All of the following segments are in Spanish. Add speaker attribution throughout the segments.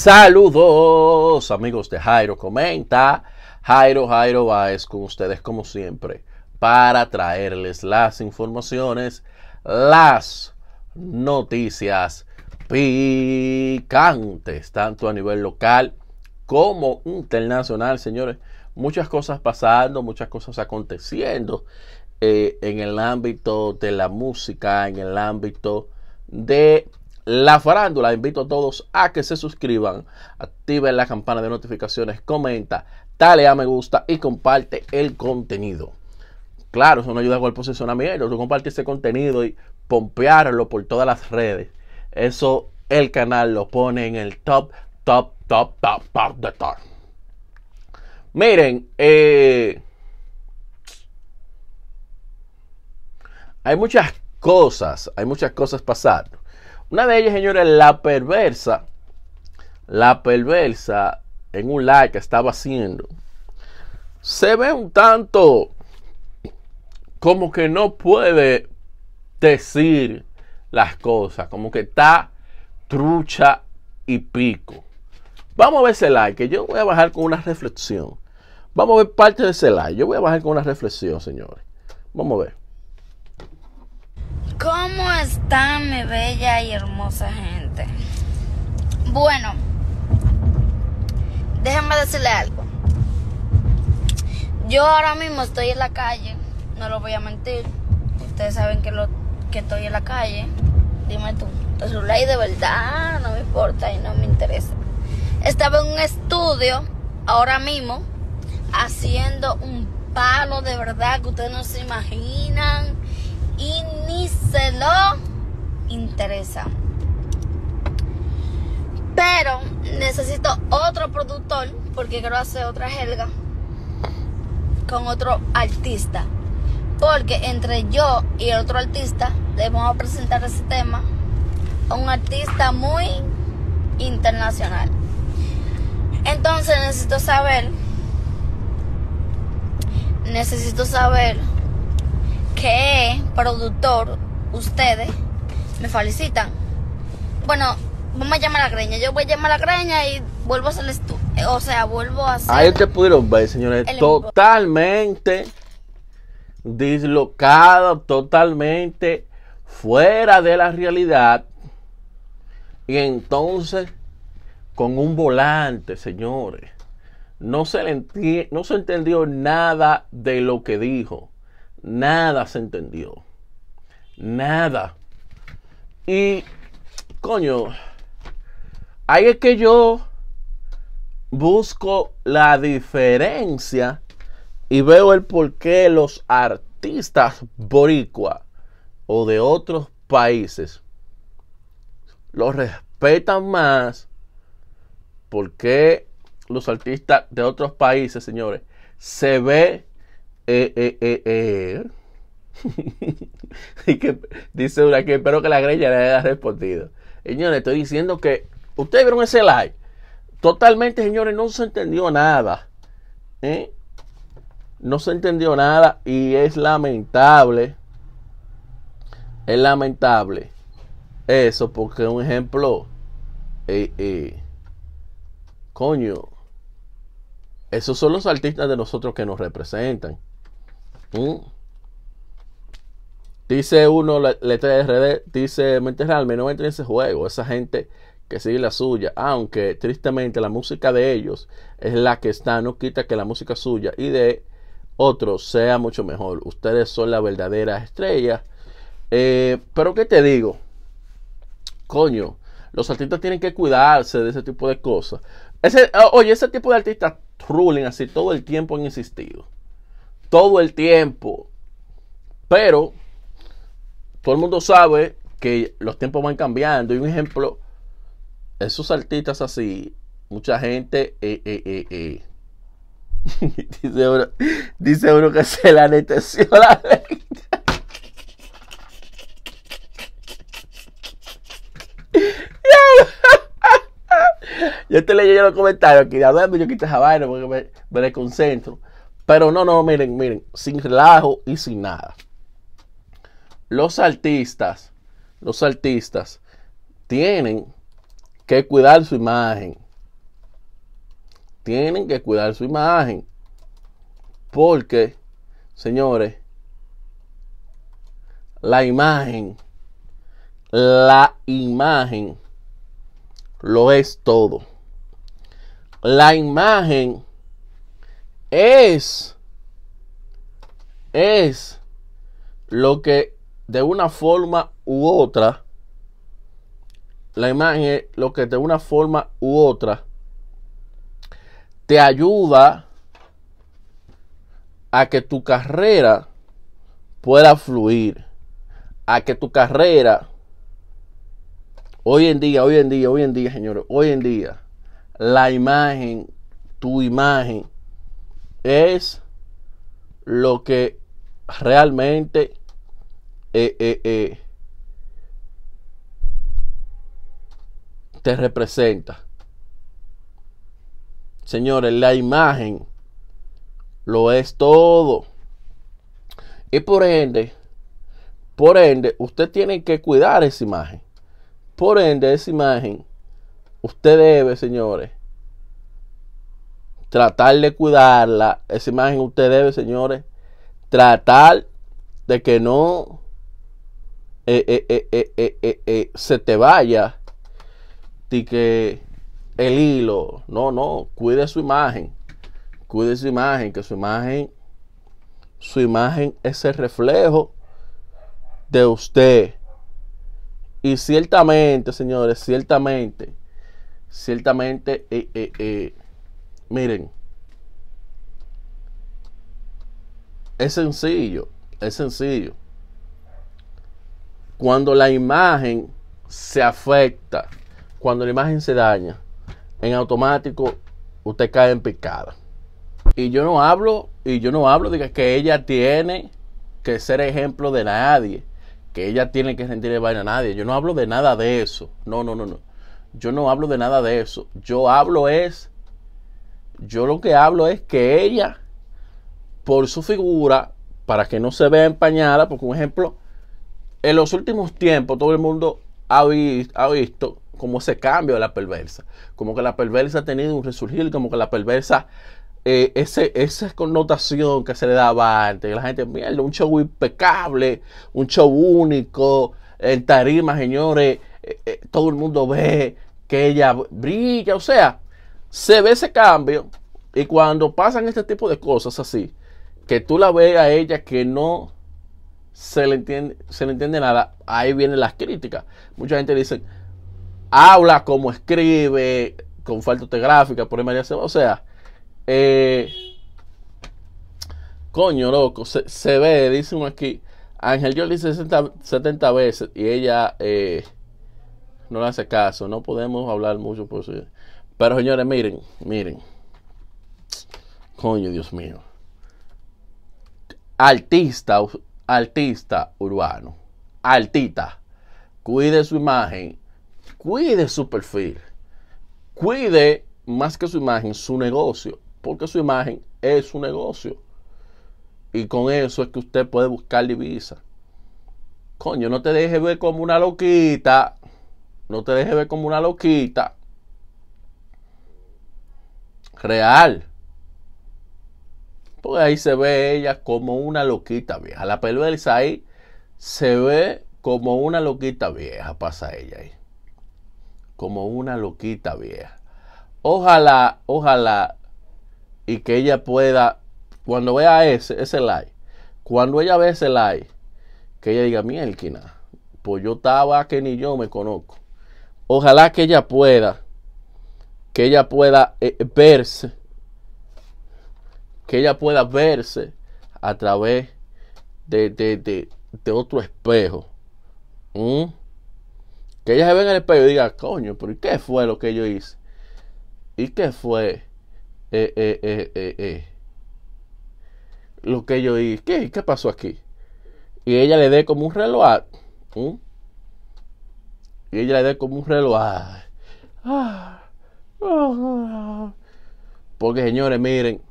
Speaker 1: Saludos amigos de Jairo Comenta. Jairo Jairo Baez con ustedes como siempre para traerles las informaciones, las noticias picantes, tanto a nivel local como internacional, señores. Muchas cosas pasando, muchas cosas aconteciendo eh, en el ámbito de la música, en el ámbito de la farándula. Invito a todos a que se suscriban, activen la campana de notificaciones, comenta, dale a me gusta y comparte el contenido. Claro, eso no ayuda con el posicionamiento. Tú compartes ese contenido y pompearlo por todas las redes. Eso el canal lo pone en el top, top, top, top, top de top. Miren, eh, hay muchas cosas, hay muchas cosas pasando. Una de ellas, señores, la perversa. La perversa en un like que estaba haciendo. Se ve un tanto como que no puede decir las cosas. Como que está trucha y pico. Vamos a ver ese like. Que yo voy a bajar con una reflexión. Vamos a ver parte de ese like. Yo voy a bajar con una reflexión, señores. Vamos a ver.
Speaker 2: ¿Cómo están mi bella y hermosa gente? Bueno, déjenme decirle algo. Yo ahora mismo estoy en la calle, no lo voy a mentir. Ustedes saben que, lo, que estoy en la calle. Dime tú, celular y de verdad no me importa y no me interesa. Estaba en un estudio ahora mismo haciendo un palo de verdad que ustedes no se imaginan. Y se lo interesa. Pero necesito otro productor porque quiero hacer otra helga con otro artista. Porque entre yo y el otro artista le vamos a presentar ese tema a un artista muy internacional. Entonces necesito saber, necesito saber que productor, ustedes me felicitan. Bueno, vamos a llamar a la greña. Yo voy a llamar a la greña y vuelvo a hacer O sea, vuelvo a hacer. Ahí te
Speaker 1: pudieron ver, señores. Totalmente dislocado, totalmente fuera de la realidad. Y entonces, con un volante, señores. No se, le no se entendió nada de lo que dijo. Nada se entendió. Nada. Y, coño, ahí es que yo busco la diferencia y veo el por qué los artistas boricua o de otros países los respetan más. Porque los artistas de otros países, señores, se ve eh, eh, eh, eh. y que dice una que espero que la grella le haya respondido. Señores, estoy diciendo que ustedes vieron ese like. Totalmente, señores, no se entendió nada. ¿eh? No se entendió nada y es lamentable. Es lamentable eso porque un ejemplo, coño, esos son los artistas de nosotros que nos representan. Mm. Dice uno, la, de TRD, dice Mente no entren en ese juego. Esa gente que sigue la suya. Aunque tristemente la música de ellos es la que está, no quita que la música suya y de otros sea mucho mejor. Ustedes son la verdadera estrella. Eh, pero ¿qué te digo? Coño, los artistas tienen que cuidarse de ese tipo de cosas. oye, ese tipo de artistas rulen así todo el tiempo han insistido todo el tiempo. Pero todo el mundo sabe que los tiempos van cambiando. Y un ejemplo, esos artistas así, mucha gente eh, eh, eh, eh. dice, uno, dice, uno, que se la anestesió la lengua. Yo estoy leyendo los comentarios aquí, a ver, yo quito esa vaina porque me, me desconcentro. Pero no, no, miren, miren, sin relajo y sin nada. Los artistas, los artistas tienen que cuidar su imagen. Tienen que cuidar su imagen. Porque, señores, la imagen, la imagen lo es todo. La imagen es, es lo que de una forma u otra, la imagen es lo que de una forma u otra te ayuda a que tu carrera pueda fluir, a que tu carrera hoy en día, hoy en día, hoy en día, señores, hoy en día, la imagen, tu imagen, es lo que realmente eh, eh, eh, te representa. Señores, la imagen lo es todo. Y por ende, por ende, usted tiene que cuidar esa imagen. Por ende, esa imagen, usted debe, señores, tratar de cuidarla. Esa imagen usted debe, señores, tratar de que no eh, eh, eh, se te vaya y que el hilo. No, no, cuide su imagen. Cuide su imagen, que su imagen, su imagen es el reflejo de usted. Y ciertamente, señores, ciertamente, ciertamente, Miren, es sencillo, es sencillo. Cuando la imagen se afecta, cuando la imagen se daña, en automático usted cae en picada. Y yo no hablo, y yo no hablo de que, ella tiene que ser ejemplo de nadie, que ella tiene que sentir el vaina a nadie. Yo no hablo de nada de eso. No, no, no, no. Yo no hablo de nada de eso. Yo hablo es yo lo que hablo es que ella, por su figura, para que no se vea empañada, porque un ejemplo, en los últimos tiempos todo el mundo ha, visto como ese cambio de la perversa, como que la perversa ha tenido un resurgir, como que la perversa eh, ese, esa connotación que se le daba antes. La gente, mierda, un show impecable, un show único, el tarima, señores, eh, eh, todo el mundo ve que ella brilla, o sea, se ve ese cambio y cuando pasan este tipo de cosas así, que tú la ves a ella que no se le entiende, se le entiende nada, ahí vienen las críticas. Mucha gente dice, habla como escribe, con falta de gráfica, por María O sea, eh, coño, loco, se, ve, ve, uno aquí, Ángel yo dice 60, 70 veces y ella eh, no le hace caso, no podemos hablar mucho por eso. Pero señores, miren, miren. Coño, Dios mío. Artista, artista urbano. altita, Cuide su imagen. Cuide su perfil. Cuide más que su imagen, su negocio. Porque su imagen es su negocio. Y con eso es que usted puede buscar divisa. Coño, no te deje ver como una loquita. No te deje ver como una loquita real. pues ahí se ve ella como una loquita vieja. La perversa ahí se ve como una loquita vieja, pasa ella ahí. Como una loquita vieja. Ojalá, ojalá, y que ella pueda, cuando vea ese, ese like, cuando ella ve ese like, que ella diga, mielquina, pues yo estaba que ni yo me conozco. Ojalá que ella pueda que ella pueda eh, eh, verse, que ella pueda verse a través de, otro espejo. Que ella se ve en el espejo y diga, coño, pero ¿qué fue lo que yo hice? ¿Y qué fue eh, lo que yo hice? ¿Qué, ¿Qué, pasó aquí? Y ella le dé como un reloj. Y ella le dé como un reloj. Ah. Porque señores, miren,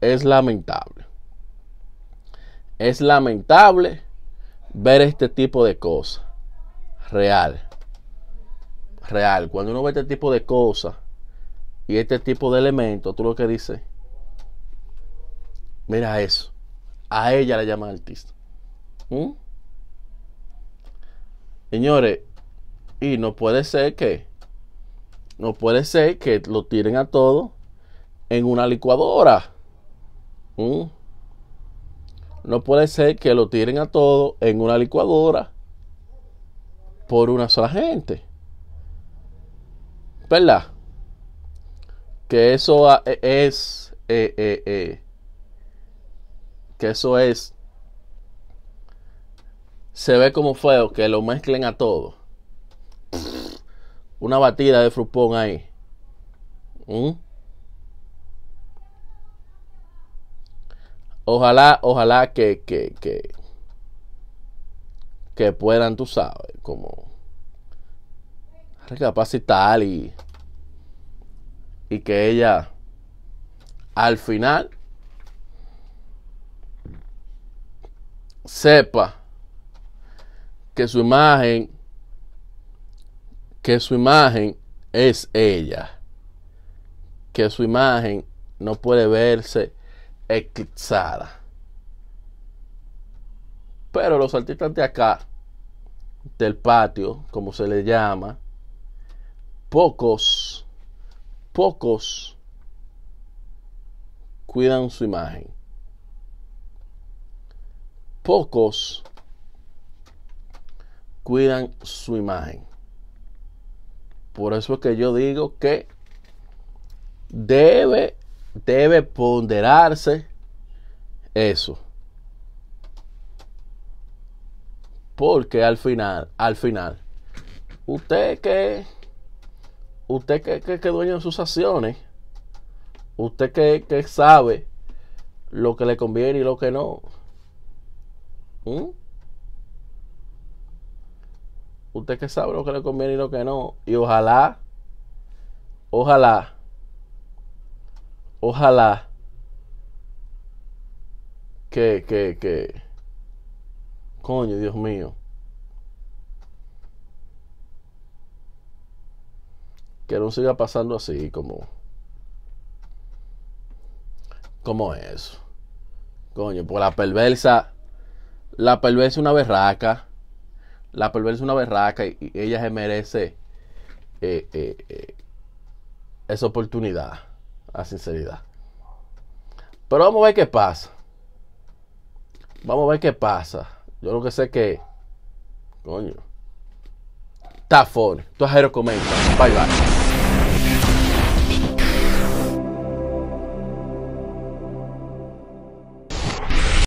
Speaker 1: es lamentable. Es lamentable ver este tipo de cosas. Real. Real. Cuando uno ve este tipo de cosas y este tipo de elementos, tú lo que dices, mira eso. A ella la llaman artista. ¿Mm? Señores, y no puede ser que no puede ser que lo tiren a todo en una licuadora. Mm. No puede ser que lo tiren a todo en una licuadora por una sola gente. ¿Verdad? Que eso e, es... E, e, que eso es... Se ve como feo que lo mezclen a todo una batida de frupón ahí. ¿Mm? Ojalá, ojalá que, que, que, puedan, tú sabes, como recapacitar y, y que ella al final sepa que su imagen que su imagen es ella, que su imagen no puede verse eclipsada. Pero los artistas de acá, del patio, como se le llama, pocos, pocos cuidan su imagen. Pocos cuidan su imagen. Por eso es que yo digo que debe, debe ponderarse eso. Porque al final, al final, usted que, usted que, que, dueño de sus acciones, usted que, sabe lo que le conviene y lo que no. ¿Mm? Usted que sabe lo que le conviene y lo que no. Y ojalá, ojalá, ojalá que, que, que, coño, Dios mío. Que no siga pasando así como, como eso. Coño, pues la perversa, la perversa es una berraca la perversa es una berraca y, ella se merece eh, eh, eh, esa oportunidad, a sinceridad. Pero vamos a ver qué pasa. Vamos a ver qué pasa. Yo lo que sé que. Coño. Tafón. Tu ajero comenta. Bye bye.